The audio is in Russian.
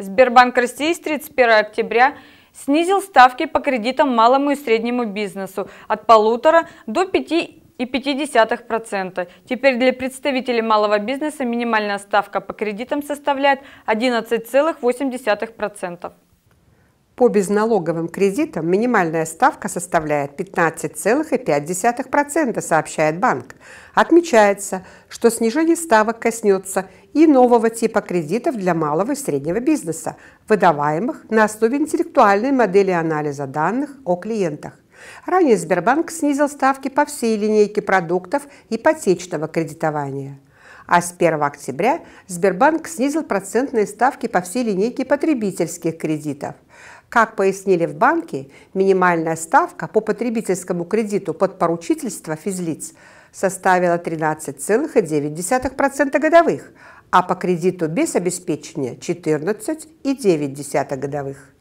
Сбербанк России с 31 октября снизил ставки по кредитам малому и среднему бизнесу от полутора до 5 и 0,5%. Теперь для представителей малого бизнеса минимальная ставка по кредитам составляет 11,8%. По безналоговым кредитам минимальная ставка составляет 15,5%, сообщает банк. Отмечается, что снижение ставок коснется и нового типа кредитов для малого и среднего бизнеса, выдаваемых на основе интеллектуальной модели анализа данных о клиентах. Ранее Сбербанк снизил ставки по всей линейке продуктов ипотечного кредитования. А с 1 октября Сбербанк снизил процентные ставки по всей линейке потребительских кредитов – как пояснили в банке, минимальная ставка по потребительскому кредиту под поручительство физлиц составила 13,9% годовых, а по кредиту без обеспечения 14,9 годовых.